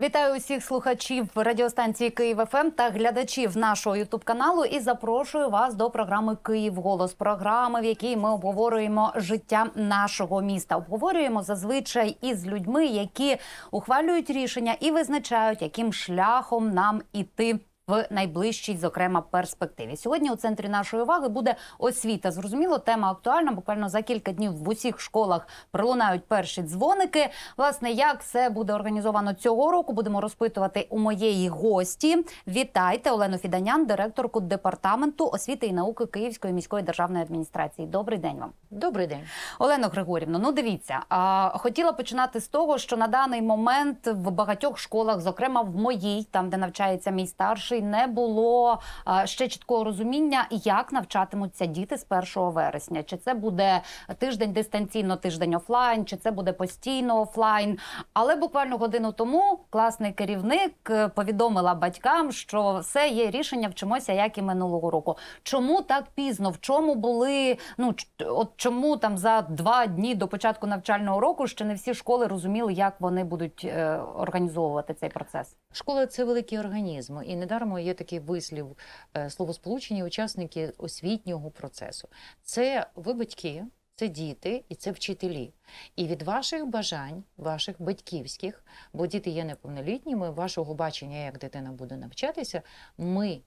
Вітаю усіх слухачів радіостанції Київ ФМ та глядачів нашого ютуб каналу. І запрошую вас до програми Київ Голос. Програми, в якій ми обговорюємо життя нашого міста. Обговорюємо зазвичай із людьми, які ухвалюють рішення і визначають, яким шляхом нам іти в найближчій, зокрема, перспективі. Сьогодні у центрі нашої уваги буде освіта. Зрозуміло, тема актуальна. Буквально за кілька днів в усіх школах пролунають перші дзвоники. Власне, як це буде організовано цього року? Будемо розпитувати у моєї гості. Вітайте Олену Фіданян, директорку департаменту освіти і науки Київської міської державної адміністрації. Добрий день вам. Добрий день, Олено Григорівно. Ну дивіться, а, хотіла починати з того, що на даний момент в багатьох школах, зокрема в моїй, там де навчається мій старший грошей не було е, ще чіткого розуміння, як навчатимуться діти з 1 вересня. Чи це буде тиждень дистанційно, тиждень офлайн, чи це буде постійно офлайн? Але буквально годину тому класний керівник е, повідомила батькам, що все є рішення, вчимося, як і минулого року. Чому так пізно? В чому були? Ну от чому там за два дні до початку навчального року ще не всі школи розуміли, як вони будуть е, організовувати цей процес? Школа це великий організм, і недаром є такий вислів е, словосполучення, учасники освітнього процесу. Це ви батьки, це діти і це вчителі. І від ваших бажань, ваших батьківських, бо діти є неповнолітніми, вашого бачення, як дитина буде навчатися, ми,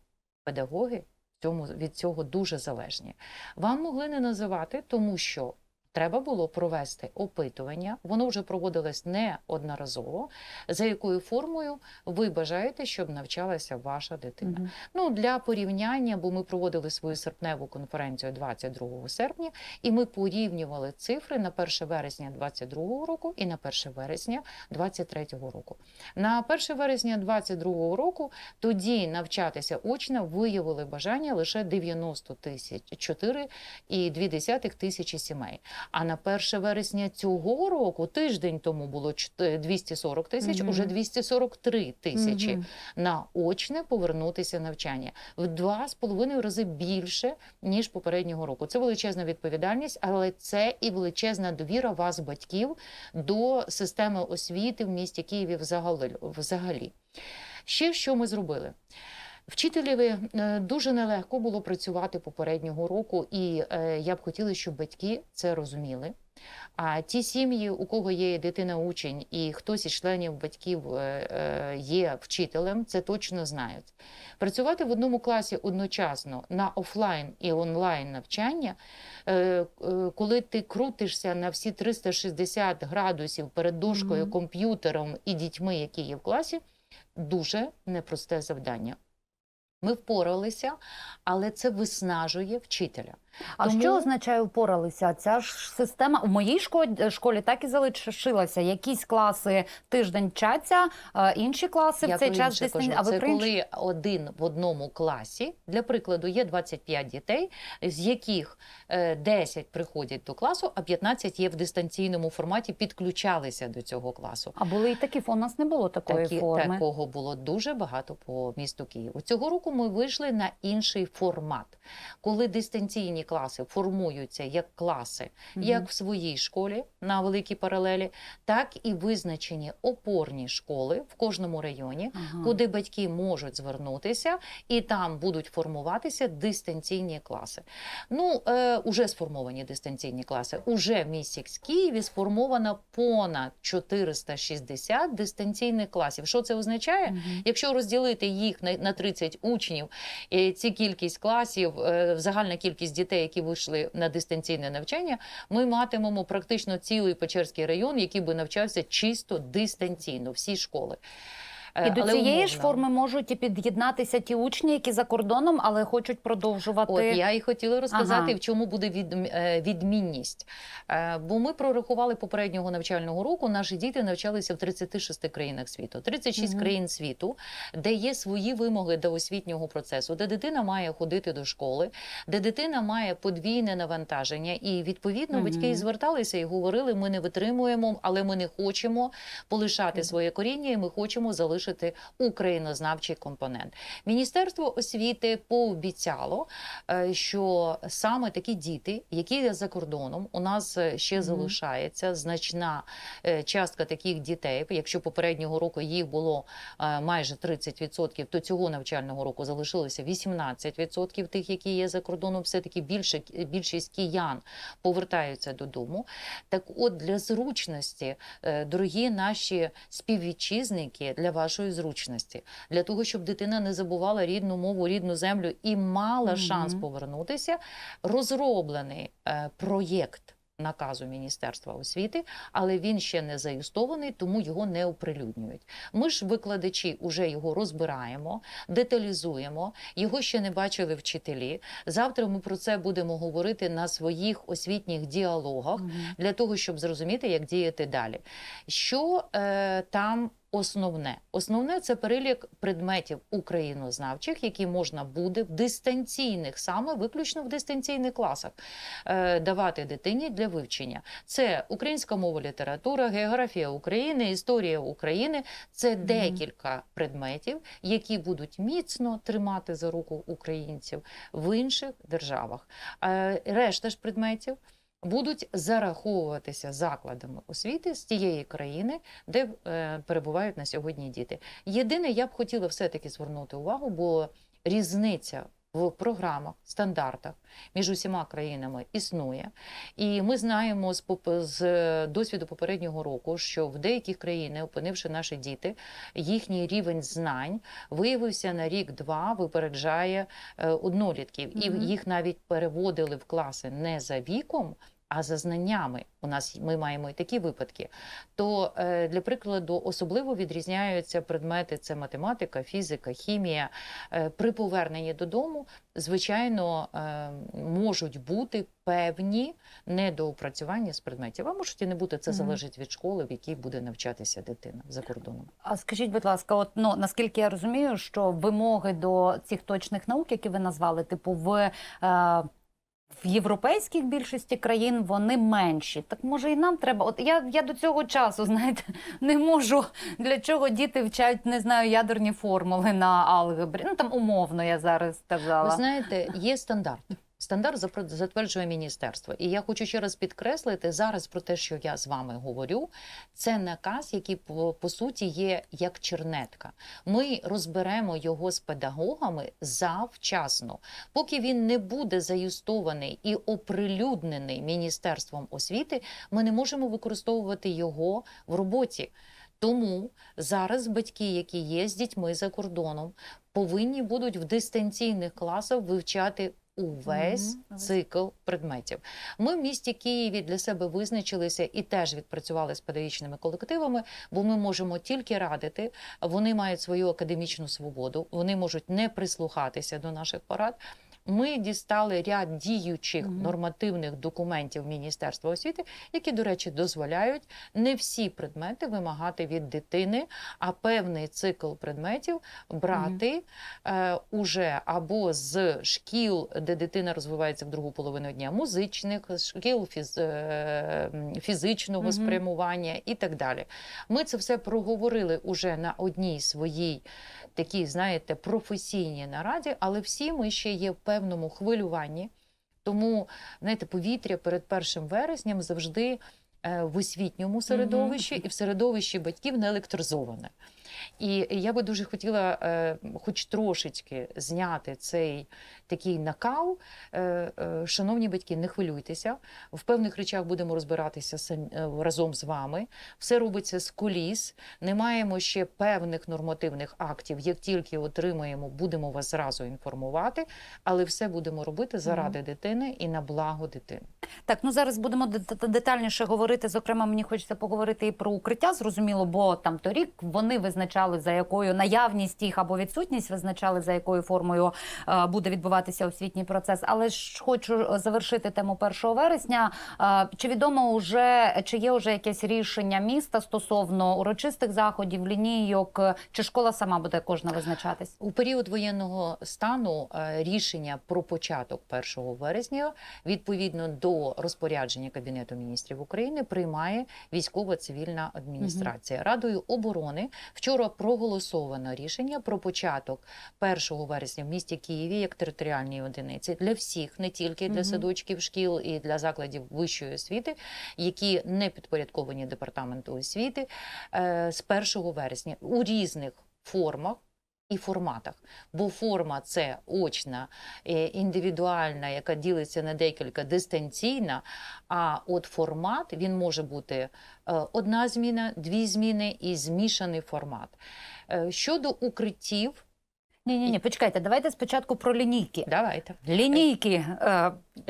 педагоги, цьому від цього дуже залежні. Вам могли не називати, тому що Треба було провести опитування, воно вже проводилось неодноразово. За якою формою ви бажаєте, щоб навчалася ваша дитина? Угу. Ну для порівняння, бо ми проводили свою серпневу конференцію 22 серпня, і ми порівнювали цифри на 1 вересня 22 року і на 1 вересня 23 року. На 1 вересня 22 року тоді навчатися очно виявили бажання лише 90 тисяч 4,2 тисячі сімей. А на 1 вересня цього року, тиждень тому було 240 тисяч, угу. уже 243 тисячі угу. на очне повернутися навчання в два з половиною рази більше ніж попереднього року. Це величезна відповідальність, але це і величезна довіра вас, батьків, до системи освіти в місті Києві взагалі. Ще що ми зробили? Вчителеві е, дуже нелегко було працювати попереднього року, і е, я б хотіла, щоб батьки це розуміли. А ті сім'ї, у кого є дитина-учень, і хтось із членів батьків е, є вчителем, це точно знають. Працювати в одному класі одночасно на офлайн і онлайн навчання, коли ти крутишся на всі 360 градусів перед дошкою, комп'ютером і дітьми, які є в класі, дуже непросте завдання. Ми впоралися, але це виснажує вчителя. А Тому... що означає впоралися? Ця ж система в моїй школі так і залишилася. Якісь класи тиждень вчаться, інші класи Я в цей час десь не... а ви Це прин... коли один в одному класі, для прикладу, є 25 дітей, з яких 10 е, приходять до класу, а 15 є в дистанційному форматі, підключалися до цього класу. А були і такі у нас не було такої такі, форми. Такого було дуже багато по місту Києву. Цього року ми вийшли на інший формат, коли дистанційні шкільні класи формуються як класи, угу. як в своїй школі на великій паралелі, так і визначені опорні школи в кожному районі, ага. куди батьки можуть звернутися, і там будуть формуватися дистанційні класи. Ну е, уже сформовані дистанційні класи. Уже в місті Києві сформовано понад 460 дистанційних класів. Що це означає? Угу. Якщо розділити їх на 30 учнів, е, ці кількість класів, е, загальна кількість дітей дітей, які вийшли на дистанційне навчання, ми матимемо практично цілий Печерський район, який би навчався чисто дистанційно всі школи. І до цієї умовно. ж форми можуть і під'єднатися ті учні, які за кордоном, але хочуть продовжувати. От я і хотіла розказати, ага. в чому буде від, е, відмінність. Е, бо ми прорахували попереднього навчального року. Наші діти навчалися в 36 країнах світу, 36 угу. країн світу, де є свої вимоги до освітнього процесу, де дитина має ходити до школи, де дитина має подвійне навантаження, і відповідно угу. батьки зверталися і говорили: ми не витримуємо, але ми не хочемо полишати угу. своє коріння, і ми хочемо залишити збільшити українознавчий компонент. Міністерство освіти пообіцяло, е, що саме такі діти, які є за кордоном, у нас е, ще mm -hmm. залишається значна е, частка таких дітей. Якщо попереднього року їх було майже 30%, то цього навчального року залишилося 18% тих, які є за кордоном, все таки більше більшість киян повертаються додому. Так, от для зручності, дорогі наші співвітчизники, для вас вашої зручності, для того, щоб дитина не забувала рідну мову, рідну землю і мала mm шанс повернутися, розроблений е, проєкт. Наказу Міністерства освіти, але він ще не заюстований, тому його не оприлюднюють. Ми ж викладачі вже його розбираємо, деталізуємо. Його ще не бачили вчителі. Завтра ми про це будемо говорити на своїх освітніх діалогах mm для того, щоб зрозуміти, як діяти далі. Що е, там основне. Основне це перелік предметів українознавчих, які можна буде в дистанційних, саме виключно в дистанційних класах е, давати дитині для вивчення. Це українська мова, література, географія України, історія України. Це декілька предметів, які будуть міцно тримати за руку українців в інших державах. Е, решта ж предметів будуть зараховуватися закладами освіти з тієї країни, де е, перебувають на сьогодні діти. Єдине, я б хотіла все таки звернути увагу, бо різниця в програмах, стандартах між усіма країнами існує. І ми знаємо з з досвіду попереднього року, що в деяких країнах, опинивши наші діти, їхній рівень знань виявився на рік-два, випереджає е, однолітків, і їх навіть переводили в класи не за віком а за знаннями. У нас ми маємо і такі випадки. То е, для прикладу особливо відрізняються предмети: це математика, фізика, хімія. Е, при поверненні додому, звичайно, е, можуть бути певні недоопрацювання з предметів. А можуть і не бути це залежить від школи, в якій буде навчатися дитина за кордоном. А скажіть, будь ласка, от ну наскільки я розумію, що вимоги до цих точних наук, які ви назвали, типу в в європейських більшості країн вони менші. Так може і нам треба. От я я до цього часу, знаєте, не можу для чого діти вчать, не знаю, ядерні формули на алгебрі. Ну там умовно я зараз сказала. Ви знаєте, є стандарт. Стандарт затверджує міністерство. І я хочу ще раз підкреслити зараз про те, що я з вами говорю. Це наказ, який по суті є як чернетка. Ми розберемо його з педагогами завчасно, поки він не буде заюстований і оприлюднений міністерством освіти. Ми не можемо використовувати його в роботі. Тому зараз батьки, які є з дітьми за кордоном, повинні будуть в дистанційних класах вивчати увесь mm -hmm. цикл предметів. Ми в місті Києві для себе визначилися і теж відпрацювали з педагогічними колективами, бо ми можемо тільки радити. Вони мають свою академічну свободу, вони можуть не прислухатися до наших порад ми дістали ряд діючих нормативних документів Міністерства освіти, які, до речі, дозволяють не всі предмети вимагати від дитини, а певний цикл предметів брати е, уже або з шкіл, де дитина розвивається в другу половину дня, музичних шкіл фіз, е, фізичного спрямування і так далі. Ми це все проговорили уже на одній своїй такій, знаєте, професійній нараді, але всі ми ще є певні певному хвилюванні. Тому знаєте, повітря перед першим вересням завжди е, в освітньому середовищі і в середовищі батьків не електризоване. І я би дуже хотіла, е, хоч трошечки, зняти цей такий накал. Е, е, Шановні батьки, не хвилюйтеся. В певних речах будемо розбиратися самі, е, разом з вами. Все робиться з коліс. Не маємо ще певних нормативних актів. Як тільки отримаємо, будемо вас зразу інформувати, але все будемо робити заради mm -hmm. дитини і на благо дитини. Так, ну зараз будемо детальніше говорити. Зокрема, мені хочеться поговорити і про укриття, зрозуміло, бо там торік вони визначили визначали, за якою наявність їх або відсутність визначали, за якою формою е, буде відбуватися освітній процес. Але ж хочу е, завершити тему 1 вересня. Е, чи відомо вже чи є вже якесь рішення міста стосовно урочистих заходів, лінійок? Чи школа сама буде кожна визначатись у період воєнного стану? Рішення про початок 1 вересня відповідно до розпорядження Кабінету міністрів України приймає військово-цивільна адміністрація радою оборони. в Вчора проголосовано рішення про початок 1 вересня в місті Києві як територіальній одиниці для всіх, не тільки для угу. садочків, шкіл і для закладів вищої освіти, які не підпорядковані департаменту освіти, е, з 1 вересня у різних формах і форматах, бо форма це очна, е, індивідуальна, яка ділиться на декілька дистанційна. А от формат він може бути е, одна зміна, дві зміни і змішаний формат. Е, щодо укриттів. Ні, ні, ні, почекайте, давайте спочатку про лінійки. Давайте лінійки.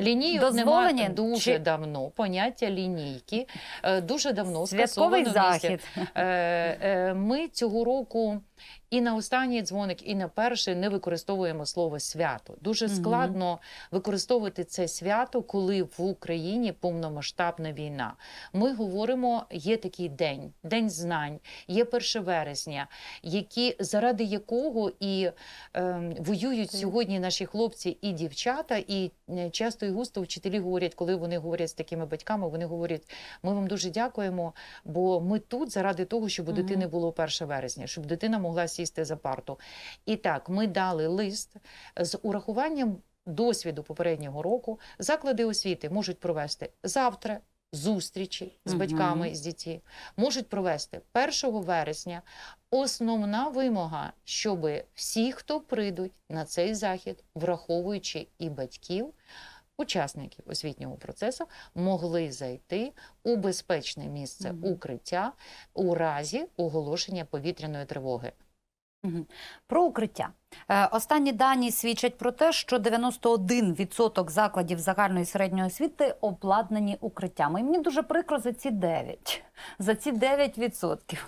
Лінію дозволені? немає дуже Чи... давно. Поняття лінійки е, дуже давно Святковий захід. Е, е, ми цього року. І на останній дзвоник, і на перший не використовуємо слово свято. Дуже складно використовувати це свято, коли в Україні повномасштабна війна. Ми говоримо, є такий день, день знань, є 1 вересня, які заради якого і е, воюють сьогодні наші хлопці і дівчата, і часто часто і густо вчителі говорять, коли вони говорять з такими батьками, вони говорять: ми вам дуже дякуємо, бо ми тут заради того, щоб у дитини було 1 вересня, щоб дитина могла сісти за парту. І так, ми дали лист з урахуванням досвіду попереднього року. Заклади освіти можуть провести завтра. Зустрічі з батьками з дітьми, можуть провести 1 вересня. Основна вимога, щоб всі, хто прийдуть на цей захід, враховуючи і батьків, учасників освітнього процесу могли зайти у безпечне місце укриття у разі оголошення повітряної тривоги. Про укриття е, останні дані свідчать про те, що 91% закладів загальної середньої освіти обладнані укриттями. І мені дуже прикро за ці 9%. за ці 9%.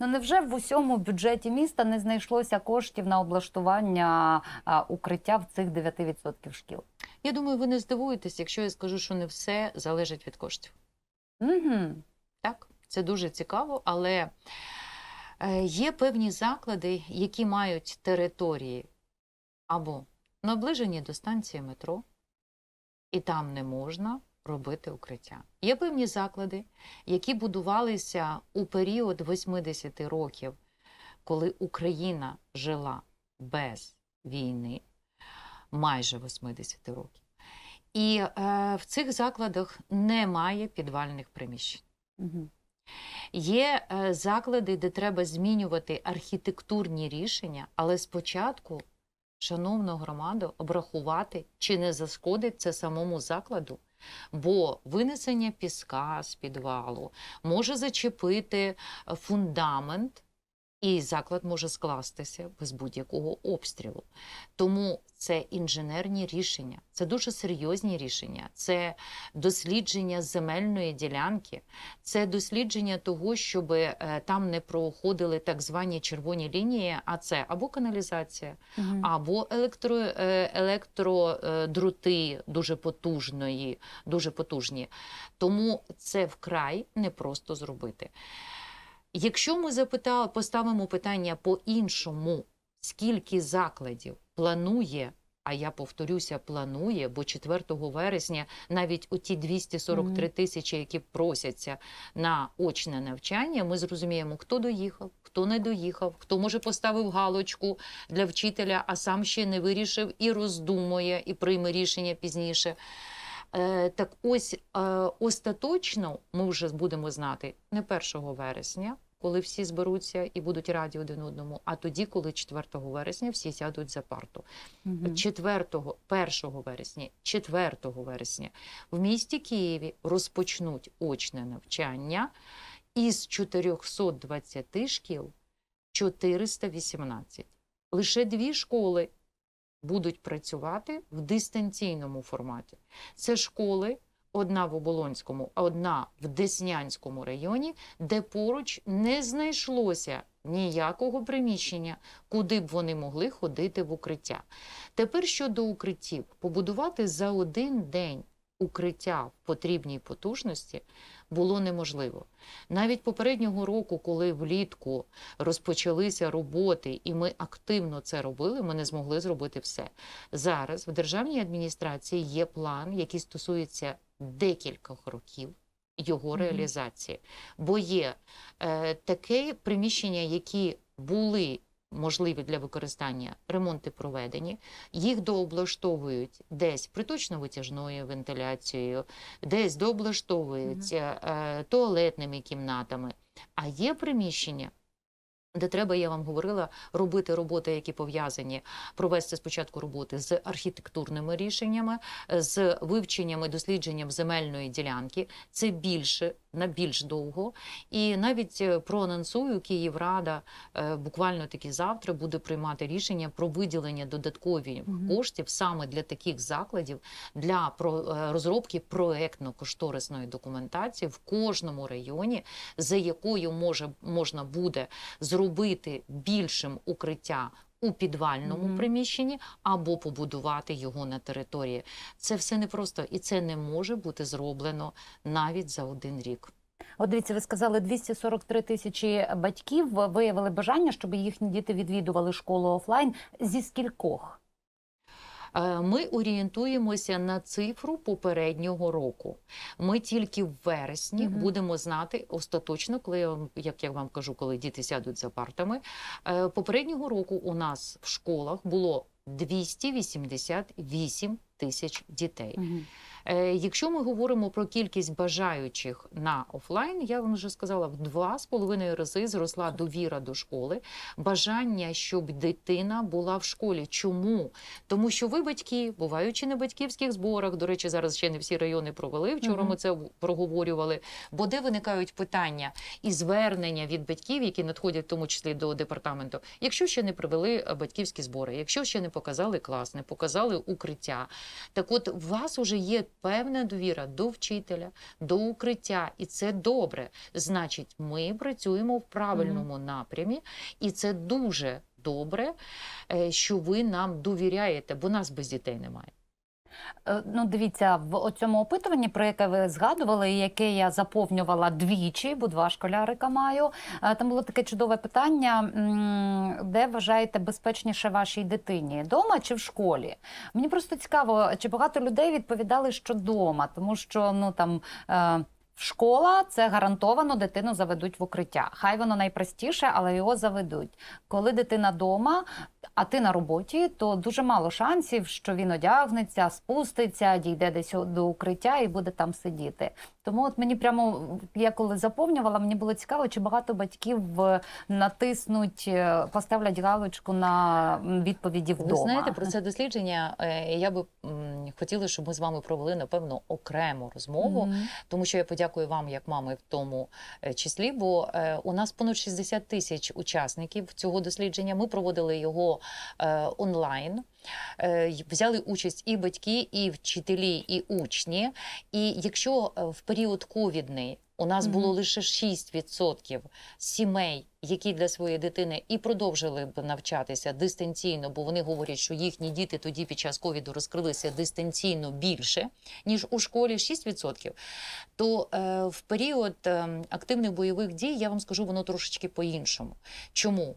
Ну невже в усьому бюджеті міста не знайшлося коштів на облаштування укриття в цих 9% шкіл? Я думаю, ви не здивуєтесь, якщо я скажу, що не все залежить від коштів. Угу. Так, це дуже цікаво, але. Е, є певні заклади, які мають території або наближені до станції метро, і там не можна робити укриття. Є певні заклади, які будувалися у період 80 років, коли Україна жила без війни майже 80 років. І е, в цих закладах немає підвальних приміщень. Угу. Є е, заклади, де треба змінювати архітектурні рішення, але спочатку, шановну громаду, обрахувати, чи не зашкодить це самому закладу. Бо винесення піска з підвалу може зачепити е, фундамент і заклад може скластися без будь-якого обстрілу. Тому це інженерні рішення, це дуже серйозні рішення, це дослідження земельної ділянки, це дослідження того, щоб е, там не проходили так звані червоні лінії, а це або каналізація, угу. або електро, е, електродрути е, дуже потужної, дуже потужні. Тому це вкрай непросто зробити. Якщо ми запитали, поставимо питання по-іншому, скільки закладів планує, а я повторюся, планує, бо 4 вересня навіть у ті 243 тисячі, які просяться на очне навчання, ми зрозуміємо, хто доїхав, хто не доїхав, хто може поставив галочку для вчителя, а сам ще не вирішив і роздумує, і прийме рішення пізніше. Е, так ось е, остаточно ми вже будемо знати не 1 вересня, коли всі зберуться і будуть раді один одному, а тоді, коли 4 вересня всі сядуть за парту. 4, 1 вересня, 4 вересня в місті Києві розпочнуть очне навчання із 420 шкіл 418. Лише дві школи будуть працювати в дистанційному форматі. Це школи, одна в Оболонському, одна в Деснянському районі, де поруч не знайшлося. Ніякого приміщення, куди б вони могли ходити в укриття. Тепер щодо укриттів, побудувати за один день укриття в потрібній потужності було неможливо. Навіть попереднього року, коли влітку розпочалися роботи, і ми активно це робили, ми не змогли зробити все. Зараз в державній адміністрації є план, який стосується декількох років. Його реалізації, бо є е, таке приміщення, які були можливі для використання ремонти проведені. Їх дооблаштовують десь приточно-витяжною вентиляцією, десь дооблаштовують mm -hmm. Е, туалетними кімнатами. А є приміщення, де треба, я вам говорила, робити роботи, які пов'язані, провести спочатку роботи з архітектурними рішеннями, з вивченням і дослідженням земельної ділянки. Це більше на більш довго. І навіть е, проанонсую Київрада е, буквально таки завтра буде приймати рішення про виділення додаткових коштів саме для таких закладів для е, розробки проектно-кошторисної документації в кожному районі, за якою може можна буде зробити зробити більшим укриття. У підвальному mm -hmm. приміщенні або побудувати його на території. Це все непросто і це не може бути зроблено навіть за один рік. От дивіться, ви сказали 243 тисячі батьків виявили бажання, щоб їхні діти відвідували школу офлайн зі скількох. Е, ми орієнтуємося на цифру попереднього року. Ми тільки в вересні угу. будемо знати остаточно, коли як я вам кажу, коли діти сядуть за партами. Е, попереднього року у нас в школах було 288 тисяч дітей. Угу. Е, якщо ми говоримо про кількість бажаючих на офлайн, я вам вже сказала, в два з половиною рази зросла довіра до школи, бажання, щоб дитина була в школі. Чому? Тому що ви батьки, буваючи на батьківських зборах, до речі, зараз ще не всі райони провели. Вчора ми це проговорювали. Бо де виникають питання і звернення від батьків, які надходять в тому числі до департаменту, якщо ще не провели е, батьківські збори, якщо ще не показали клас, не показали укриття, так от у вас уже є певна довіра до вчителя, до укриття, і це добре. Значить, ми працюємо в правильному напрямі, і це дуже добре, е, що ви нам довіряєте, бо нас без дітей немає. Е, ну, дивіться, в цьому опитуванні, про яке ви згадували, і яке я заповнювала двічі, бо два школярика маю. Е, там було таке чудове питання, де вважаєте безпечніше вашій дитині дома чи в школі? Мені просто цікаво, чи багато людей відповідали, що вдома, тому що ну там е, Школа це гарантовано дитину заведуть в укриття. Хай воно найпростіше, але його заведуть. Коли дитина вдома, а ти на роботі, то дуже мало шансів, що він одягнеться, спуститься, дійде десь до укриття і буде там сидіти. Тому от мені прямо я коли заповнювала, мені було цікаво, чи багато батьків натиснуть, е, поставлять галочку на відповіді вдома. Ви знаєте про це дослідження. Е, я би хотіла, щоб ми з вами провели напевно окрему розмову, mm -hmm. тому що я подякую дякую вам, як мами, в тому е, числі. Бо е, у нас понад 60 тисяч учасників цього дослідження. Ми проводили його е, онлайн. Взяли участь і батьки, і вчителі, і учні. І якщо в період ковідний у нас було mm -hmm. лише 6% сімей, які для своєї дитини і продовжили б навчатися дистанційно, бо вони говорять, що їхні діти тоді під час ковіду розкрилися дистанційно більше ніж у школі 6%. То е, в період е, активних бойових дій я вам скажу, воно трошечки по іншому. Чому?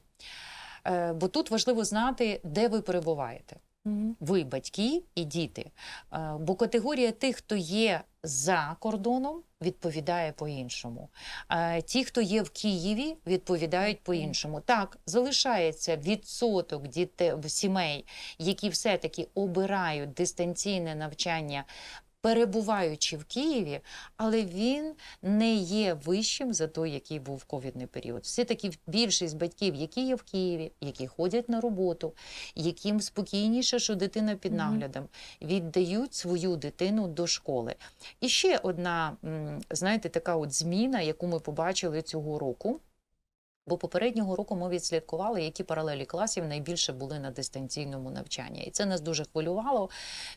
Е, бо тут важливо знати, де ви перебуваєте ви, батьки і діти. Е, бо категорія тих, хто є за кордоном, відповідає по-іншому. Е, ті, хто є в Києві, відповідають по-іншому. Так, залишається відсоток дітей сімей, які все-таки обирають дистанційне навчання перебуваючи в Києві, але він не є вищим за той, який був в ковідний період. Все такі більшість батьків, які є в Києві, які ходять на роботу, яким спокійніше, що дитина під наглядом, віддають свою дитину до школи. І ще одна, знаєте, така от зміна, яку ми побачили цього року. Бо попереднього року ми відслідкували, які паралелі класів найбільше були на дистанційному навчанні, і це нас дуже хвилювало,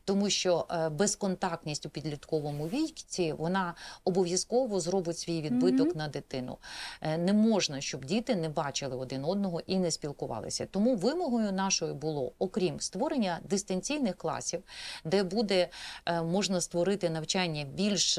тому що е, безконтактність у підлітковому віці вона обов'язково зробить свій відбиток mm -hmm. на дитину. Е, не можна, щоб діти не бачили один одного і не спілкувалися. Тому вимогою нашою було, окрім створення дистанційних класів, де буде е, можна створити навчання більш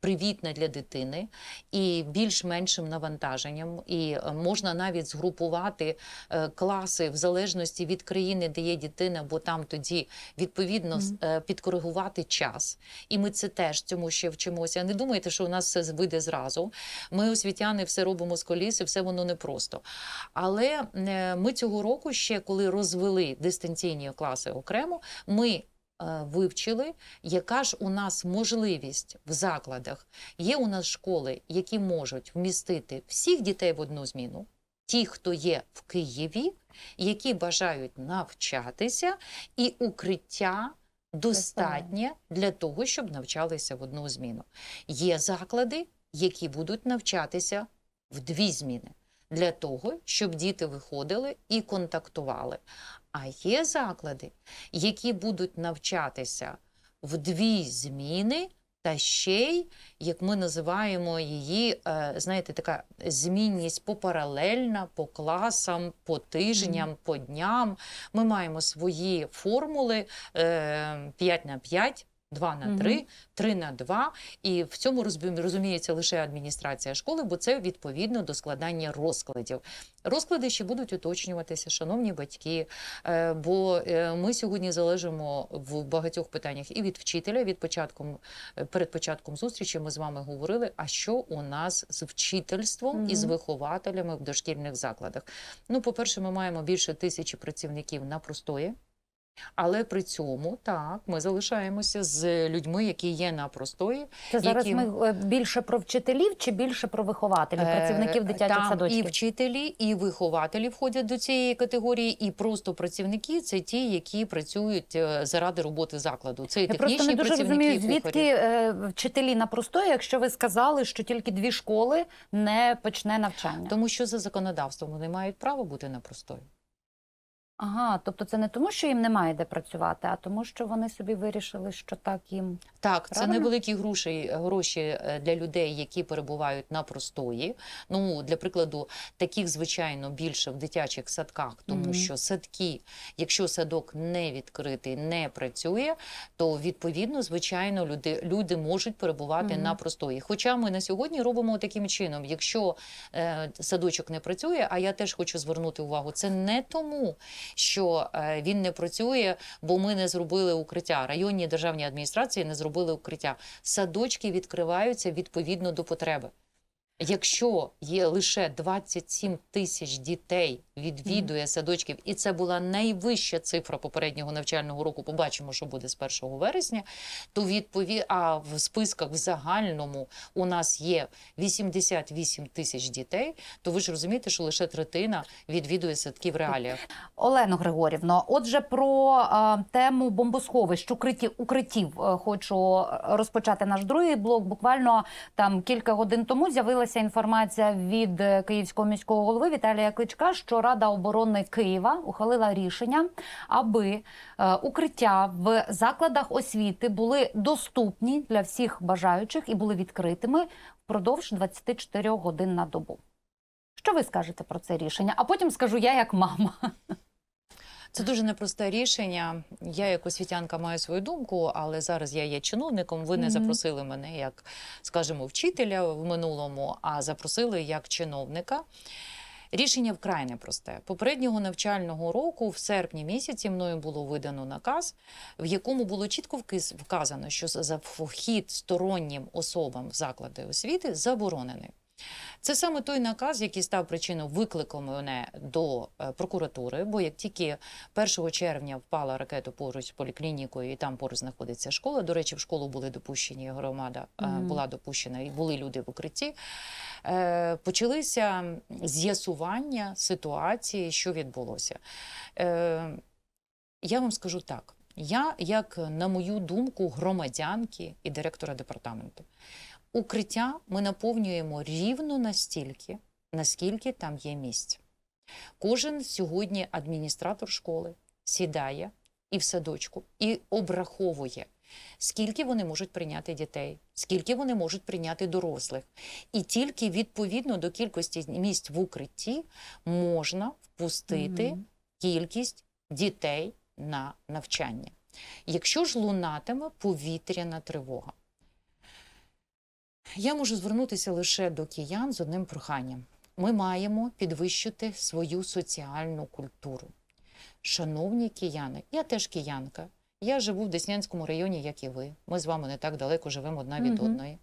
привітне для дитини і більш меншим навантаженням. і можна навіть згрупувати е, класи в залежності від країни, де є дитина, бо там тоді відповідно mm -hmm. підкоригувати час. І ми це теж цьому ще вчимося. Не думайте, що у нас все вийде зразу. Ми освітяни все робимо з коліс, і все воно непросто. Але е, ми цього року ще коли розвели дистанційні класи окремо, ми Е, вивчили, яка ж у нас можливість в закладах. Є у нас школи, які можуть вмістити всіх дітей в одну зміну, ті, хто є в Києві, які бажають навчатися, і укриття. Достатнє для того, щоб навчалися в одну зміну. Є заклади, які будуть навчатися в дві зміни для того, щоб діти виходили і контактували. А є заклади, які будуть навчатися в дві зміни, та ще й, як ми називаємо її, е, знаєте, така змінність попаралельна, по класам, по тижням, по дням. Ми маємо свої формули 5 е, на 5. 2 на 3, угу. 3 на 2. І в цьому розуміється лише адміністрація школи, бо це відповідно до складання розкладів. Розклади ще будуть уточнюватися, шановні батьки. Е, бо е, ми сьогодні залежимо в багатьох питаннях і від вчителя. Від початком е, перед початком зустрічі ми з вами говорили, а що у нас з вчительством угу. і з вихователями в дошкільних закладах. Ну, по перше, ми маємо більше тисячі працівників на простої. Але при цьому так ми залишаємося з людьми, які є на простої. Це зараз які... ми е, більше про вчителів чи більше про вихователів, е, працівників дитячих Там садочків? і вчителі, і вихователі входять до цієї категорії, і просто працівники це ті, які працюють е, заради роботи закладу. Це і технічні просто не дуже розумію, звідки вчителі на простої, якщо ви сказали, що тільки дві школи не почне навчання, тому що за законодавством вони мають право бути на простої. Ага, тобто це не тому, що їм немає де працювати, а тому, що вони собі вирішили, що так їм так. Це невеликі гроші гроші е, для людей, які перебувають на простої. Ну для прикладу, таких звичайно більше в дитячих садках, тому угу. що садки, якщо садок не відкритий, не працює, то відповідно, звичайно, люди люди можуть перебувати угу. на простої. Хоча ми на сьогодні робимо таким чином: якщо е, садочок не працює, а я теж хочу звернути увагу, це не тому що е, він не працює, бо ми не зробили укриття. Районні державні адміністрації не зробили укриття. Садочки відкриваються відповідно до потреби. Якщо є лише 27 тисяч дітей відвідує садочків, і це була найвища цифра попереднього навчального року. Побачимо, що буде з 1 вересня. То відпові... а в списках в загальному у нас є 88 тисяч дітей. То ви ж розумієте, що лише третина відвідує садки в реаліях. Олено Григорівно. Отже, про е, тему бомбосховищ, укриттів, укриттів, е, хочу е, розпочати наш другий блок. Буквально там кілька годин тому з'явилася з'явилася інформація від е, київського міського голови Віталія Кличка, що Рада оборони Києва ухвалила рішення, аби е, укриття в закладах освіти були доступні для всіх бажаючих і були відкритими впродовж 24 годин на добу. Що ви скажете про це рішення? А потім скажу я як мама. Це дуже непросте рішення. Я, як освітянка, маю свою думку, але зараз я є чиновником. Ви не запросили мене як, скажімо, вчителя в минулому, а запросили як чиновника. Рішення вкрай непросте. Попереднього навчального року, в серпні місяці, мною було видано наказ, в якому було чітко вказано, що за вхід стороннім особам в заклади освіти заборонений. Це саме той наказ, який став причиною виклику мене до е, прокуратури. Бо як тільки 1 червня впала ракета поруч з поліклінікою, і там поруч знаходиться школа. До речі, в школу були допущені громада, mm. була допущена і були люди в укритті. Е, почалися з'ясування ситуації, що відбулося. Я вам скажу так: я, як на мою думку, громадянки і директора департаменту. Укриття ми наповнюємо рівно настільки, наскільки там є місць. Кожен сьогодні адміністратор школи сідає і в садочку і обраховує, скільки вони можуть прийняти дітей, скільки вони можуть прийняти дорослих. І тільки відповідно до кількості місць в укритті можна впустити mm кількість дітей на навчання. Якщо ж лунатиме повітряна тривога. Я можу звернутися лише до киян з одним проханням: ми маємо підвищити свою соціальну культуру. Шановні кияни, я теж киянка. Я живу в Деснянському районі, як і ви. Ми з вами не так далеко живемо одна від угу. одної.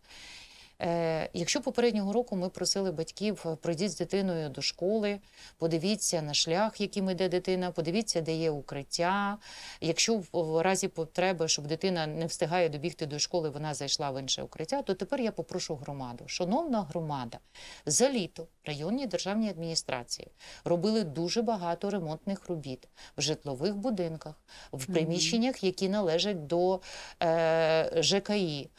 Е, якщо попереднього року ми просили батьків е, пройдіть з дитиною до школи, подивіться на шлях, яким іде дитина, подивіться, де є укриття. Якщо в разі потреби, щоб дитина не встигає добігти до школи, вона зайшла в інше укриття, то тепер я попрошу громаду. Шановна громада, за літо районні державні адміністрації робили дуже багато ремонтних робіт в житлових будинках, в приміщеннях, які належать до е, ЖКІ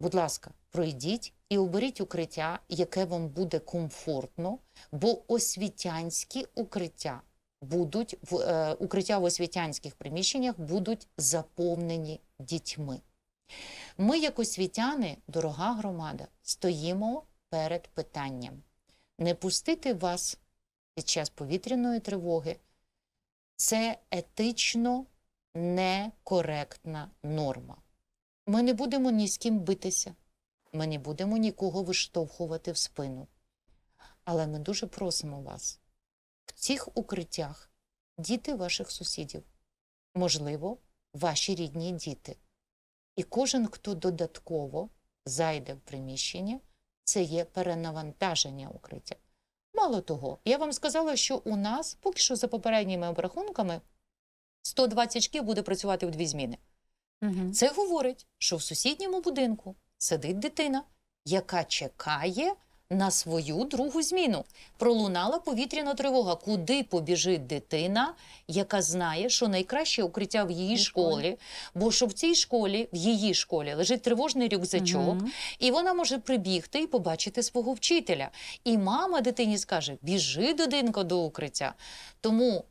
будь ласка, пройдіть і оберіть укриття, яке вам буде комфортно, бо освітянські укриття будуть в е, укриття в освітянських приміщеннях будуть заповнені дітьми. Ми, як освітяни, дорога громада, стоїмо перед питанням не пустити вас під час повітряної тривоги. Це етично некоректна норма. Ми не будемо ні з ким битися, ми не будемо нікого виштовхувати в спину. Але ми дуже просимо вас в цих укриттях діти ваших сусідів, можливо, ваші рідні діти. І кожен, хто додатково зайде в приміщення, це є перенавантаження укриття. Мало того, я вам сказала, що у нас, поки що за попередніми обрахунками, 120 шків буде працювати в дві зміни. Угу. Це говорить, що в сусідньому будинку сидить дитина, яка чекає на свою другу зміну. Пролунала повітряна тривога. Куди побіжить дитина, яка знає, що найкраще укриття в її школі? Бо що в цій школі, в її школі, лежить тривожний рюкзачок, угу. і вона може прибігти і побачити свого вчителя. І мама дитині скаже: Біжи, дитинко, до укриття. Тому,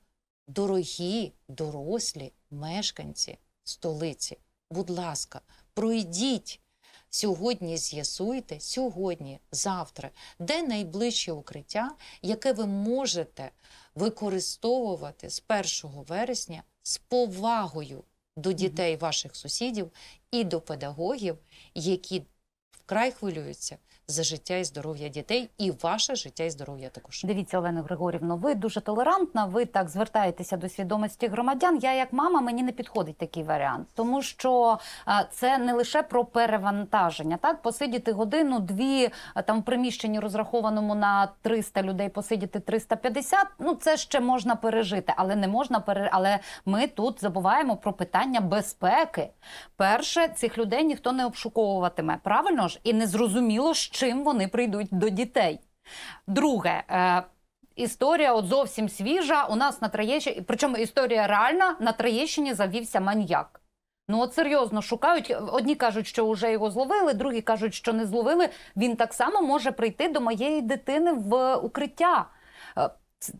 дорогі, дорослі мешканці столиці. Будь ласка, пройдіть. Сьогодні з'ясуйте, сьогодні, завтра, де найближче укриття, яке ви можете використовувати з 1 вересня з повагою до дітей ваших сусідів і до педагогів, які вкрай хвилюються за життя і здоров'я дітей, і ваше життя і здоров'я також. Дивіться, Олена Григорівна, ви дуже толерантна. Ви так звертаєтеся до свідомості громадян. Я як мама мені не підходить такий варіант, тому що це не лише про перевантаження. Так, посидіти годину, дві там в приміщенні розрахованому на 300 людей, посидіти 350, Ну це ще можна пережити, але не можна пере... Але ми тут забуваємо про питання безпеки. Перше, цих людей ніхто не обшуковуватиме. Правильно ж і не зрозуміло, що чим вони прийдуть до дітей. Друге. Е, історія от зовсім свіжа. У нас на Троєщині, причому історія реальна на Троєщині завівся маньяк. Ну от серйозно шукають. Одні кажуть, що вже його зловили, другі кажуть, що не зловили. Він так само може прийти до моєї дитини в укриття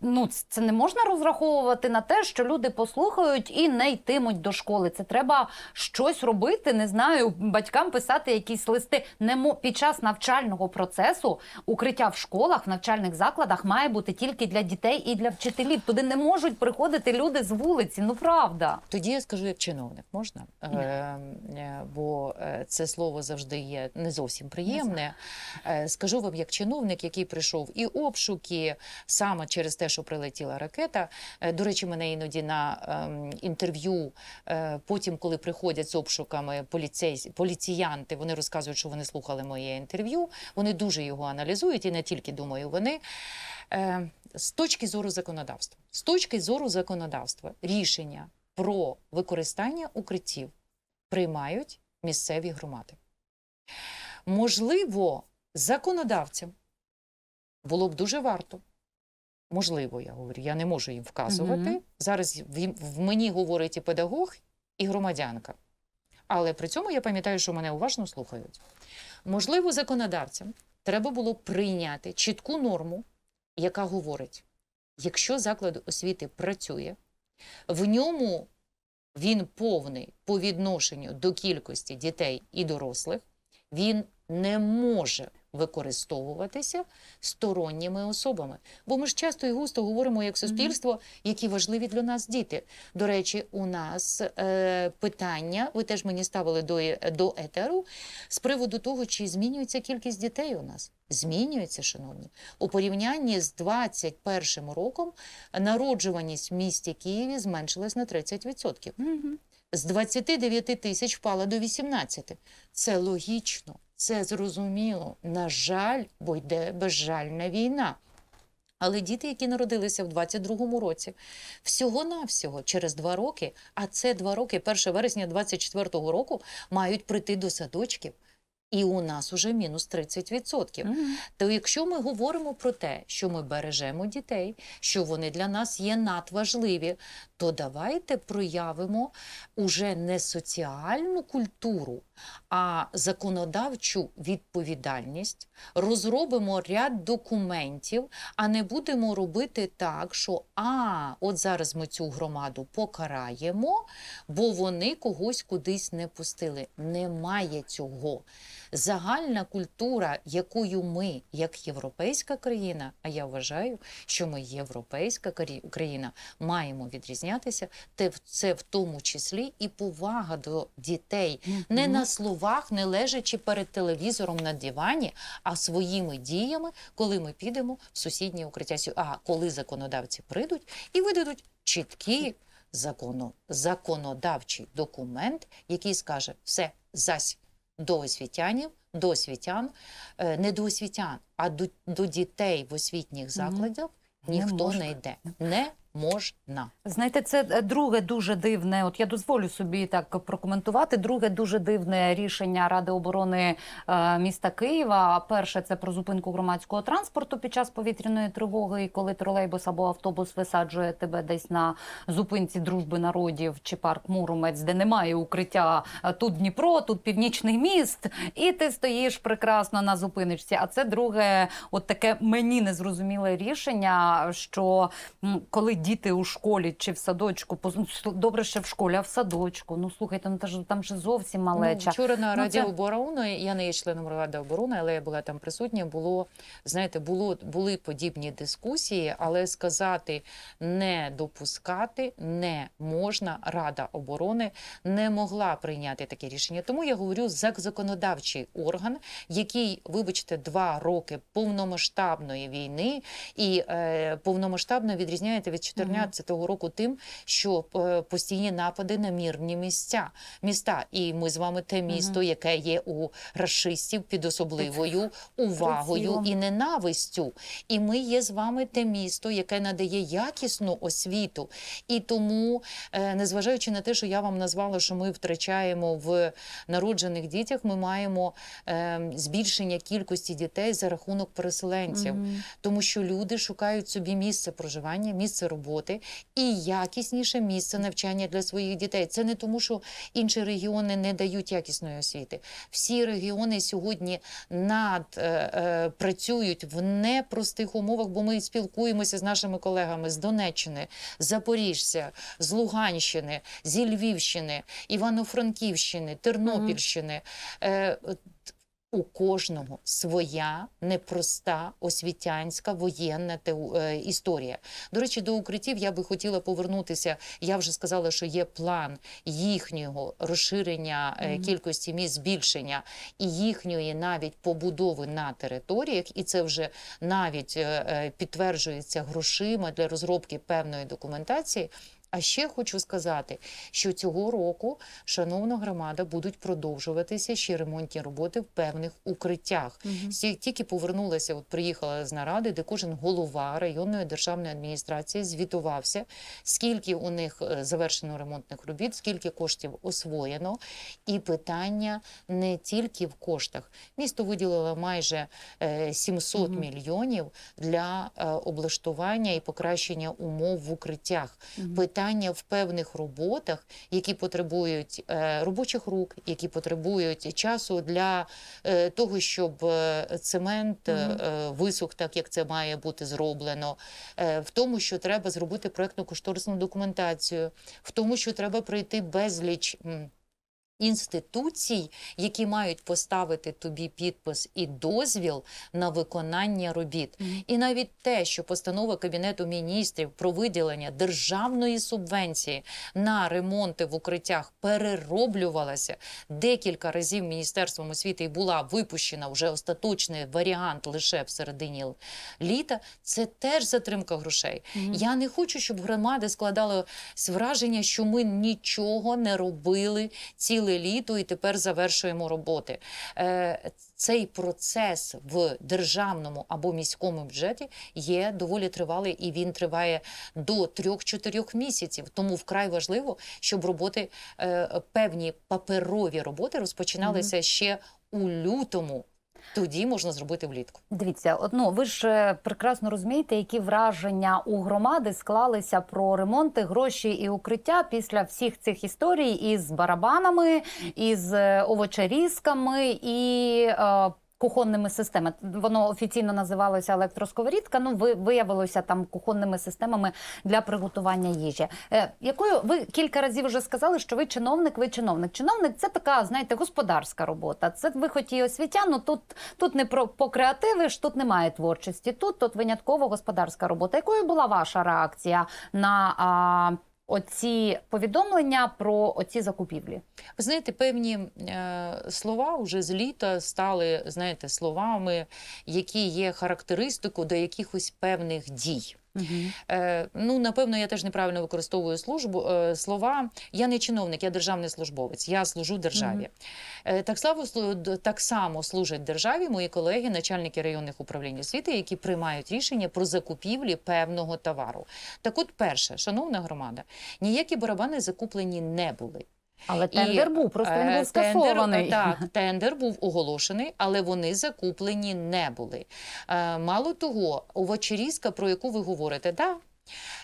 ну, це не можна розраховувати на те, що люди послухають і не йтимуть до школи. Це треба щось робити. Не знаю, батькам писати якісь листи. Не під час навчального процесу укриття в школах, в навчальних закладах має бути тільки для дітей і для вчителів. Туди не можуть приходити люди з вулиці. Ну правда, тоді я скажу як чиновник, можна ем, е, бо е, це слово завжди є не зовсім приємне. Е, скажу вам, як чиновник, який прийшов і обшуки саме через через те, що прилетіла ракета. Е, до речі, мене іноді на ем, інтерв'ю, е, потім, коли приходять з обшуками поліцей, поліціянти, вони розказують, що вони слухали моє інтерв'ю. Вони дуже його аналізують, і не тільки думаю, вони. Е, з точки зору законодавства, з точки зору законодавства, рішення про використання укриттів приймають місцеві громади. Можливо, законодавцям було б дуже варто Можливо, я говорю, я не можу їм вказувати. Угу. Зараз в мені говорить і педагог, і громадянка. Але при цьому я пам'ятаю, що мене уважно слухають. Можливо, законодавцям треба було прийняти чітку норму, яка говорить: якщо заклад освіти працює, в ньому він повний по відношенню до кількості дітей і дорослих, він не може використовуватися сторонніми особами. Бо ми ж часто і густо говоримо як суспільство, які важливі для нас діти. До речі, у нас е, питання, ви теж мені ставили до, е, до етеру з приводу того, чи змінюється кількість дітей у нас. Змінюється, шановні, у порівнянні з 21 роком народжуваність в місті Києві зменшилась на 30%. Угу. З 29 тисяч впала до 18. Це логічно. Це зрозуміло. На жаль, бо йде безжальна війна. Але діти, які народилися в 22-му році, всього-навсього через два роки, а це два роки, 1 вересня 24-го року, мають прийти до садочків. І у нас уже мінус 30%. Mm -hmm. То якщо ми говоримо про те, що ми бережемо дітей, що вони для нас є надважливі, то давайте проявимо уже не соціальну культуру, а законодавчу відповідальність, розробимо ряд документів, а не будемо робити так, що а, от зараз ми цю громаду покараємо, бо вони когось кудись не пустили. Немає цього загальна культура, якою ми, як європейська країна, а я вважаю, що ми європейська країна, маємо відрізнятися, це в тому числі і повага до дітей, не на словах, не лежачи перед телевізором на дивані, а своїми діями, коли ми підемо в сусіднє укриття. А коли законодавці прийдуть і видадуть чіткі закону, законодавчий документ, який скаже все зась до освітянів, до освітян, е, не до освітян, а до, до дітей в освітніх закладах ніхто не, не йде. Не можна. Знаєте, це е, друге дуже дивне. От я дозволю собі так прокоментувати. Друге дуже дивне рішення Ради оборони е, міста Києва. Перше це про зупинку громадського транспорту під час повітряної тривоги, і коли тролейбус або автобус висаджує тебе десь на зупинці дружби народів чи парк Муромець, де немає укриття. Е, тут Дніпро, тут північний міст, і ти стоїш прекрасно на зупиничці. А це друге, от таке мені незрозуміле рішення, що коли діти у школі чи в садочку, ну, добре ще в школі, а в садочку. Ну слухайте, ну та ж там ще зовсім ну, малеча. Ну, вчора на ну, раді це... оборони. Я не є членом ради оборони, але я була там присутня. Було знаєте, було були подібні дискусії, але сказати не допускати не можна. Рада оборони не могла прийняти таке рішення. Тому я говорю за законодавчий орган, який, вибачте, два роки повномасштабної війни і е, повномасштабно відрізняється від 2014 року тим, що е, постійні напади на мірні місця міста. І ми з вами те місто, яке є у расистів під особливою увагою і ненавистю. І ми є з вами те місто, яке надає якісну освіту. І тому, е, незважаючи на те, що я вам назвала, що ми втрачаємо в народжених дітях, ми маємо е, збільшення кількості дітей за рахунок переселенців, тому що люди шукають собі місце проживання, місце роботи роботи і якісніше місце навчання для своїх дітей. Це не тому, що інші регіони не дають якісної освіти. Всі регіони сьогодні над е, е в непростих умовах, бо ми спілкуємося з нашими колегами з Донеччини, Запоріжжя, з Луганщини, зі Львівщини, Івано-Франківщини, Тернопільщини. Е, у кожного своя непроста освітянська воєнна теу... Е, історія. До речі, до укриттів я би хотіла повернутися. Я вже сказала, що є план їхнього розширення е, кількості місць збільшення і їхньої навіть побудови на територіях, і це вже навіть е, підтверджується грошима для розробки певної документації. А ще хочу сказати, що цього року, шановна громада, будуть продовжуватися ще ремонтні роботи в певних укриттях. Угу. Тільки повернулася, от приїхала з наради, де кожен голова районної державної адміністрації звітувався, скільки у них е, завершено ремонтних робіт, скільки коштів освоєно, і питання не тільки в коштах. Місто виділило майже 700 е, угу. мільйонів для е, облаштування і покращення умов в укриттях. Питання питання в певних роботах, які потребують е, робочих рук, які потребують часу для е, того, щоб е, цемент висох, так як це має бути зроблено, в тому, що треба зробити проєктно кошторисну документацію, в тому, що треба пройти безліч інституцій, які мають поставити тобі підпис і дозвіл на виконання робіт. І навіть те, що постанова Кабінету міністрів про виділення державної субвенції на ремонти в укриттях перероблювалася декілька разів міністерством освіти і була випущена вже остаточний варіант лише в середині літа. Це теж затримка грошей. Я не хочу, щоб громади складали враження, що ми нічого не робили цілий друге літо і тепер завершуємо роботи. Е, цей процес в державному або міському бюджеті є доволі тривалий, і він триває до 3-4 місяців. Тому вкрай важливо, щоб роботи е, певні паперові роботи розпочиналися ще у лютому тоді можна зробити влітку. Дивіться, одно ну, ви ж е, прекрасно розумієте, які враження у громади склалися про ремонти, гроші і укриття після всіх цих історій із барабанами, із е, овочерізками і. Е, кухонними системами. Воно офіційно називалося електросковорідка. Ну ви виявилося там кухонними системами для приготування їжі. Е, якою ви кілька разів вже сказали, що ви чиновник, ви чиновник. Чиновник це така, знаєте, господарська робота. Це ви хоті і освітяну. Тут тут не про по ж тут немає творчості. Тут тут винятково господарська робота. Якою була ваша реакція на? А, оці повідомлення про оці закупівлі. Ви знаєте, певні е, слова вже з літа стали знаєте, словами, які є характеристику до якихось певних дій. Угу. Ну, напевно, я теж неправильно використовую службу е, слова. Я не чиновник, я державний службовець. Я служу державі. Угу. Так славу так само служать державі мої колеги, начальники районних управлінь освіти, які приймають рішення про закупівлі певного товару. Так, от перше, шановна громада, ніякі барабани закуплені не були. Але тендер і, був, просто він е, був скасований. Тендер, так, тендер був оголошений, але вони закуплені не були. Е, мало того, овочерізка, про яку ви говорите, да.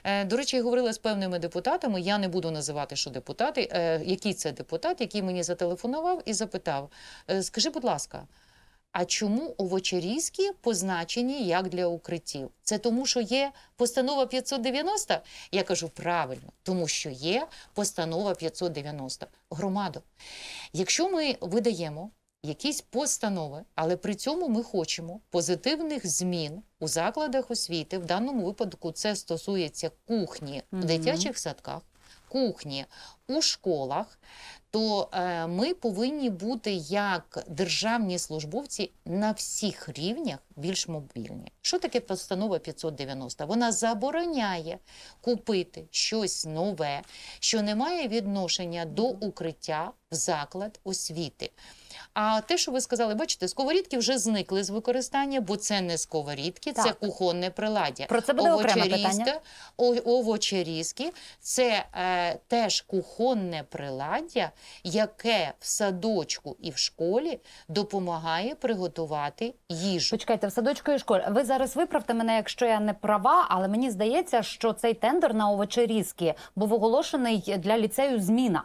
Е, до речі, я говорила з певними депутатами. Я не буду називати, що депутати, який це депутат, який мені зателефонував і запитав: Скажи, будь ласка. А чому овочерізки позначені як для укриттів? Це тому, що є постанова 590? Я кажу правильно, тому що є постанова 590. Громадо. Якщо ми видаємо якісь постанови, але при цьому ми хочемо позитивних змін у закладах освіти, в даному випадку це стосується кухні в дитячих садках кухні у школах, то е, ми повинні бути як державні службовці на всіх рівнях більш мобільні. Що таке постанова 590? Вона забороняє купити щось нове, що не має відношення до укриття в заклад освіти. А те, що ви сказали, бачите, сковорідки вже зникли з використання, бо це не сковорідки, це Так. кухонне приладдя. Про це буде окреме питання. о- Овочерізки це е, теж кухонне приладдя, яке в садочку і в школі допомагає приготувати їжу. Почекайте, в садочку і школі. Ви зараз виправте мене, якщо я не права, але мені здається, що цей тендер на овочерізки був оголошений для ліцею зміна.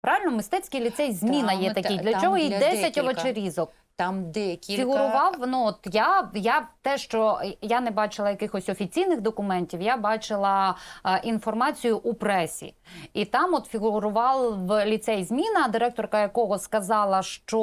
Правильно, мистецький ліцей зміна Там, є такий. Для чого їй 10 овочерізок? там декілька... фігурував. Ну от я я те, що я не бачила якихось офіційних документів, я бачила е, інформацію у пресі, і там от фігурував в ліцей зміна, директорка якого сказала, що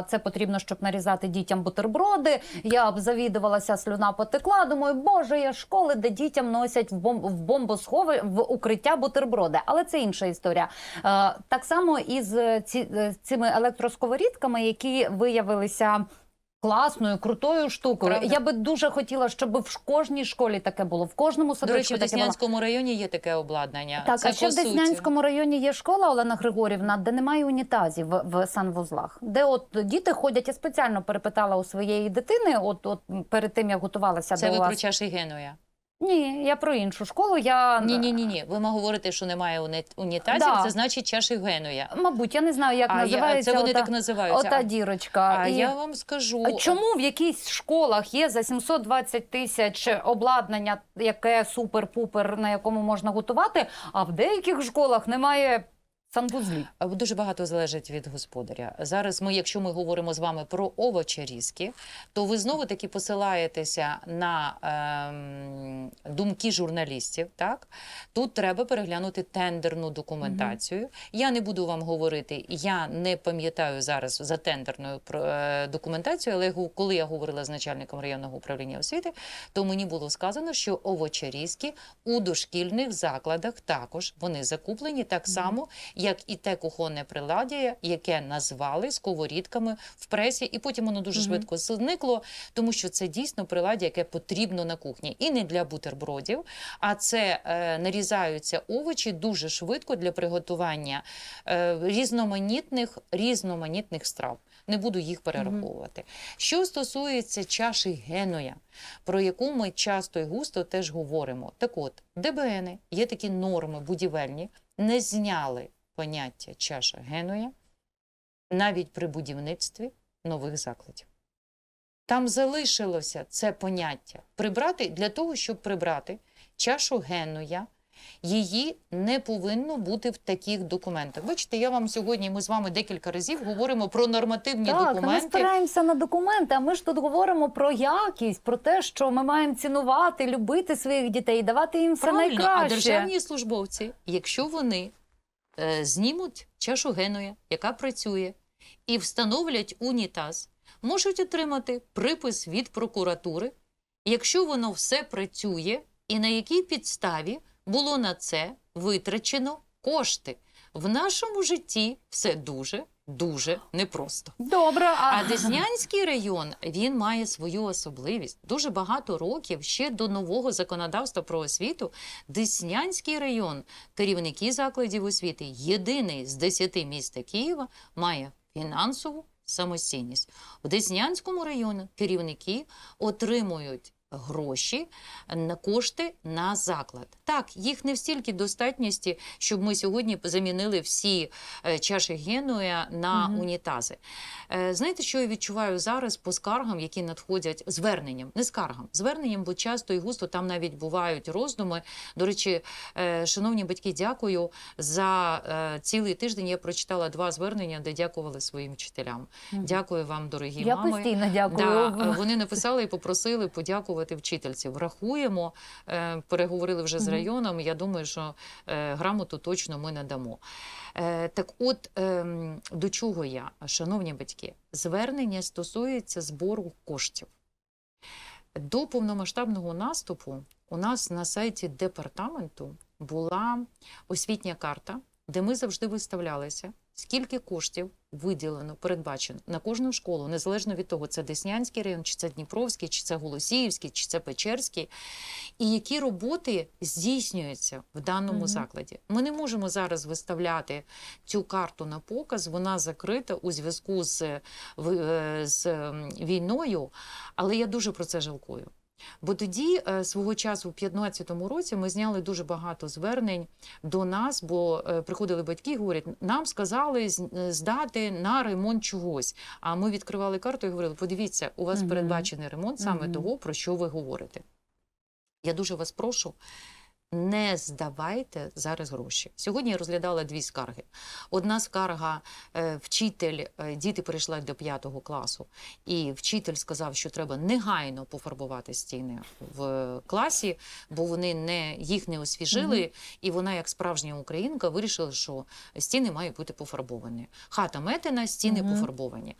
е, це потрібно, щоб нарізати дітям бутерброди. Я б завідувалася, слюна потекла. Думаю, боже, є школи, де дітям носять в бомб в бомбосхови в укриття бутерброди. Але це інша історія. Е, так само і з ці, е, цими електросковорідками, які виявили виявилися. Класною, крутою штукою. Правда? Я би дуже хотіла, щоб в кожній школі таке було. В кожному садочку До речі, в Деснянському районі є таке обладнання. Так, Це а ще в Деснянському районі є школа Олена Григорівна, де немає унітазів в, в санвузлах, де от діти ходять. Я спеціально перепитала у своєї дитини. От от перед тим як готувалася Це до вас. Це ви про чаші Генуя. Ні, я про іншу школу. Я Ні, ні, ні, ні. Ви ми говорите, що немає уні... унітазів, Да. це значить чаші Генуя. Мабуть, я не знаю, як А називається це вони ота, так називаються. ота дірочка. А І- я вам скажу, Чому в якихось школах є за 720 тисяч обладнання, яке супер-пупер, на якому можна готувати, а в деяких школах немає Санвузлі е, дуже багато залежить від господаря. Зараз ми, якщо ми говоримо з вами про овочерізки, то ви знову таки посилаєтеся на е, думки журналістів. Так тут треба переглянути тендерну документацію. Mm -hmm. Я не буду вам говорити, я не пам'ятаю зараз за тендерною е, документацією, але коли я говорила з начальником районного управління освіти, то мені було сказано, що овочерізки у дошкільних закладах також вони закуплені так само. Mm -hmm як і те кухонне приладдя, яке назвали сковорідками в пресі, і потім воно дуже mm -hmm. швидко зникло, тому що це дійсно приладдя, яке потрібно на кухні, і не для бутербродів, а це е, нарізаються овочі дуже швидко для приготування е, різноманітних різноманітних страв. Не буду їх перераховувати. Mm -hmm. Що стосується чаші геноя, про яку ми часто і густо теж говоримо, так от ДБН є такі норми будівельні, не зняли поняття чаша Генуя навіть при будівництві нових закладів. Там залишилося це поняття прибрати для того, щоб прибрати чашу Генуя. Її не повинно бути в таких документах. Бачите, я вам сьогодні ми з вами декілька разів говоримо про нормативні так, документи. Так, Ми спираємося на документи. А ми ж тут говоримо про якість, про те, що ми маємо цінувати, любити своїх дітей, давати їм все Правильно, найкраще. А державні службовці, якщо вони Е, знімуть чашу генуя, яка працює, і встановлять унітаз, можуть отримати припис від прокуратури, якщо воно все працює, і на якій підставі було на це витрачено кошти. В нашому житті все дуже дуже непросто. Добре, а... а Деснянський район він має свою особливість. Дуже багато років ще до нового законодавства про освіту. Деснянський район, керівники закладів освіти, єдиний з десяти міст Києва, має фінансову самостійність. В Деснянському районі керівники отримують гроші на кошти на заклад. Так, їх не стільки достатністі, щоб ми сьогодні замінили всі е, чаші генуя на угу. унітази. Е, знаєте, що я відчуваю зараз по скаргам, які надходять зверненням, не скаргам, зверненням, бо часто і густо там навіть бувають роздуми. До речі, е, шановні батьки, дякую за цілий тиждень. Я прочитала два звернення, де дякували своїм вчителям. Угу. Дякую вам, дорогі я мами. Я постійно дякую. Да, вони написали і попросили подякувати вчительців. Врахуємо переговорили вже з. Угу районам. Я думаю, що е, грамоту точно ми не надамо. Е, так, от ем, до чого я, шановні батьки, звернення стосується збору коштів. До повномасштабного наступу у нас на сайті департаменту була освітня карта, де ми завжди виставлялися скільки коштів виділено, передбачено на кожну школу, незалежно від того, це Деснянський район, чи це Дніпровський, чи це Голосіївський, чи це Печерський, і які роботи здійснюються в даному угу. закладі. Ми не можемо зараз виставляти цю карту на показ. Вона закрита у зв'язку з, е, з війною, але я дуже про це жалкую. Бо тоді е, свого часу, в 2015 році, ми зняли дуже багато звернень до нас, бо е, приходили батьки, і говорять, нам сказали е, здати на ремонт чогось. А ми відкривали карту і говорили: подивіться, у вас угу. передбачений ремонт саме угу. того, про що ви говорите. Я дуже вас прошу не здавайте зараз гроші. Сьогодні я розглядала дві скарги. Одна скарга, е, вчитель, е, діти перейшли до п'ятого класу, і вчитель сказав, що треба негайно пофарбувати стіни в класі, бо вони не їх не освіжили. Mm -hmm. І вона, як справжня українка, вирішила, що стіни мають бути пофарбовані. Хата метена, стіни mm -hmm. пофарбовані.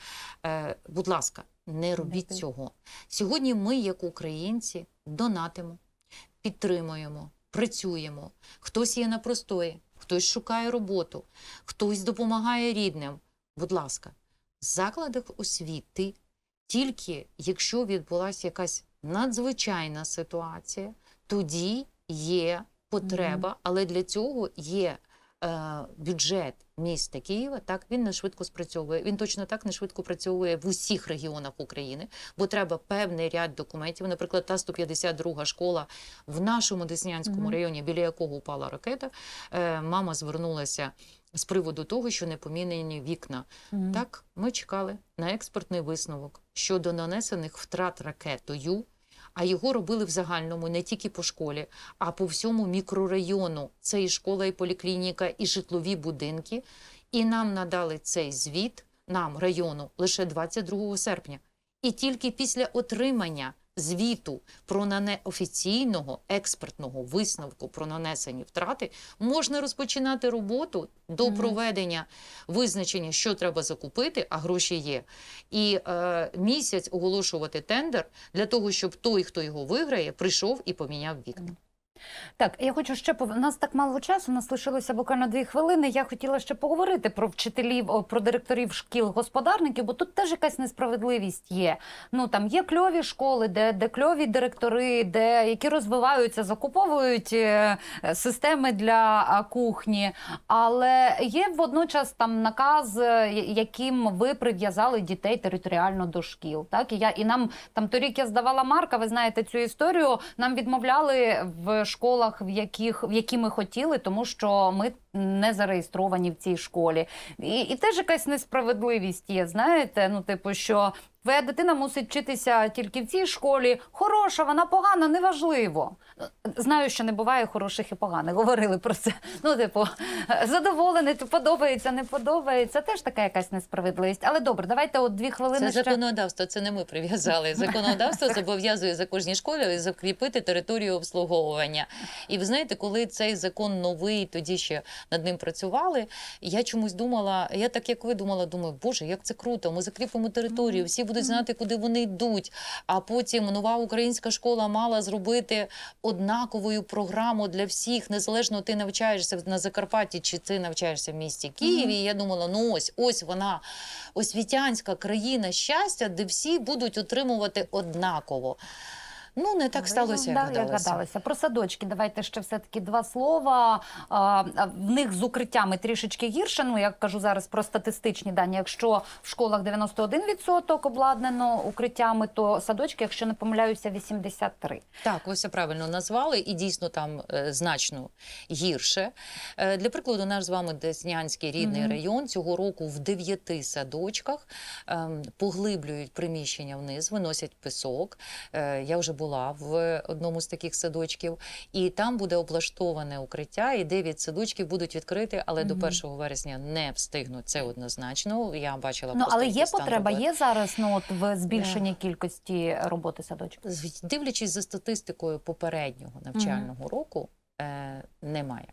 Е, будь ласка, не робіть mm -hmm. цього сьогодні. Ми, як українці, донатимо, підтримуємо працюємо. Хтось є на простої, хтось шукає роботу, хтось допомагає рідним. Будь ласка, в закладах освіти тільки якщо відбулася якась надзвичайна ситуація, тоді є потреба, але для цього є Е, бюджет міста Києва так він не швидко спрацьовує. Він точно так не швидко працьовує в усіх регіонах України, бо треба певний ряд документів. Наприклад, та 152 школа в нашому Деснянському районі, біля якого упала ракета. Е, мама звернулася. З приводу того, що не помінені вікна, mm -hmm. так ми чекали на експертний висновок щодо нанесених втрат ракетою а його робили в загальному не тільки по школі, а по всьому мікрорайону. Це і школа, і поліклініка, і житлові будинки. І нам надали цей звіт нам району лише 22 серпня. І тільки після отримання звіту про неофіційного експертного висновку про нанесені втрати можна розпочинати роботу до проведення визначення, що треба закупити, а гроші є. І е, місяць оголошувати тендер для того, щоб той, хто його виграє, прийшов і поміняв вікна. Так, я хочу ще пов... нас так мало часу. Нас лишилося буквально дві хвилини. Я хотіла ще поговорити про вчителів, про директорів шкіл, господарників, бо тут теж якась несправедливість є. Ну там є кльові школи, де де кльові директори, де які розвиваються, закуповують е, системи для кухні, але є водночас там наказ, е, яким ви прив'язали дітей територіально до шкіл. Так і я і нам там торік я здавала Марка. Ви знаєте цю історію. Нам відмовляли в школах, в яких в які ми хотіли, тому що ми не зареєстровані в цій школі. І і теж якась несправедливість є. Знаєте, ну типу, що твоя дитина мусить вчитися тільки в цій школі. Хороша, вона погана, неважливо. Знаю, що не буває хороших і поганих. Говорили про це. Ну, типу, задоволений, подобається, не подобається. Теж така якась несправедливість. Але добре, давайте от дві хвилини. Це ще... законодавство, це не ми прив'язали. Законодавство зобов'язує за кожній школі закріпити територію обслуговування. І ви знаєте, коли цей закон новий, тоді ще над ним працювали. Я чомусь думала, я так як ви думала, думаю, боже, як це круто! Ми закріпимо територію, всі будуть знати, куди вони йдуть. А потім нова українська школа мала зробити однаковою програму для всіх, незалежно ти навчаєшся на Закарпатті чи ти навчаєшся в місті Києві. І Я думала, ну ось ось вона освітянська країна щастя, де всі будуть отримувати однаково. Ну не так сталося. як гадалося. як гадалося. Про садочки. Давайте ще все таки два слова. А, В них з укриттями трішечки гірше. Ну я кажу зараз про статистичні дані. Якщо в школах 91% обладнано укриттями, то садочки, якщо не помиляюся, 83%. Так, ви все правильно назвали, і дійсно там е, значно гірше. Е, для прикладу, наш з вами Деснянський рідний mm -hmm. район цього року в дев'яти садочках е, поглиблюють приміщення вниз, виносять пісок. Е, я вже була в одному з таких садочків, і там буде облаштоване укриття, і дев'ять садочків будуть відкрити, але угу. до 1 вересня не встигнуть. Це однозначно. Я бачила Ну, але є потреба, робот. є зараз ну от в збільшенні yeah. кількості роботи садочків? Дивлячись за статистикою попереднього навчального угу. року, е, немає.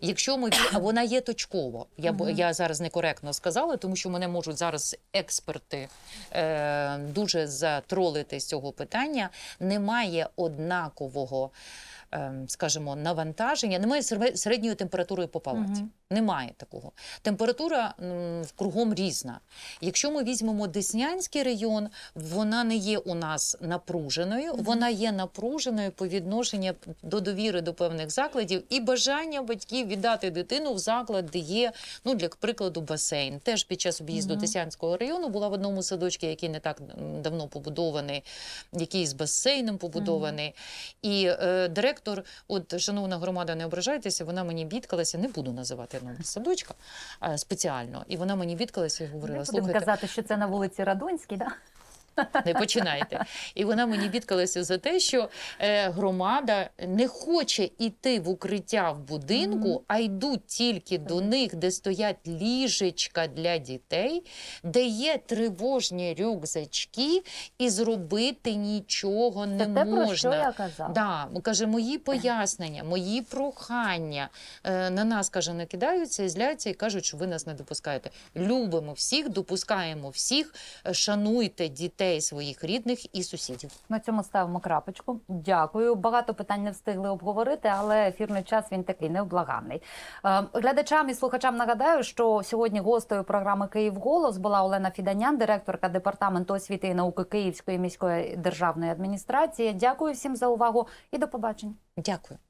Якщо ми вона є точково, я бо я зараз некоректно сказала, тому що мене можуть зараз експерти е, дуже затролити з цього питання. Немає однакового Ем, скажімо, навантаження, немає середньої температури по палаті. Угу. Немає такого. Температура кругом різна. Якщо ми візьмемо Деснянський район, вона не є у нас напруженою, угу. вона є напруженою по відношенню до довіри до певних закладів і бажання батьків віддати дитину в заклад, де є, ну для прикладу, басейн. Теж під час об'їзду угу. Деснянського району була в одному садочку, який не так давно побудований, який з басейном побудований. Угу. І е, директор директор, от шановна громада, не ображайтеся, вона мені бідкалася, не буду називати номер садочка е, спеціально. І вона мені бідкалася і говорила: Слухайте, казати, що це на вулиці Радонській, да? Не починайте. І вона мені бідкалася за те, що е, громада не хоче йти в укриття в будинку, а йдуть тільки до них, де стоять ліжечка для дітей, де є тривожні рюкзачки, і зробити нічого не Це можна. Те, про що я казав. Да, Каже, мої пояснення, мої прохання е, на нас каже, накидаються і зляться і кажуть, що ви нас не допускаєте. Любимо всіх, допускаємо всіх, е, шануйте дітей дітей своїх рідних і сусідів. На цьому ставимо крапочку. Дякую. Багато питань не встигли обговорити, але ефірний час він такий невблаганний. Е, глядачам і слухачам нагадаю, що сьогодні гостею програми Київ Голос була Олена Фіданян, директорка департаменту освіти і науки Київської міської державної адміністрації. Дякую всім за увагу і до побачення. Дякую.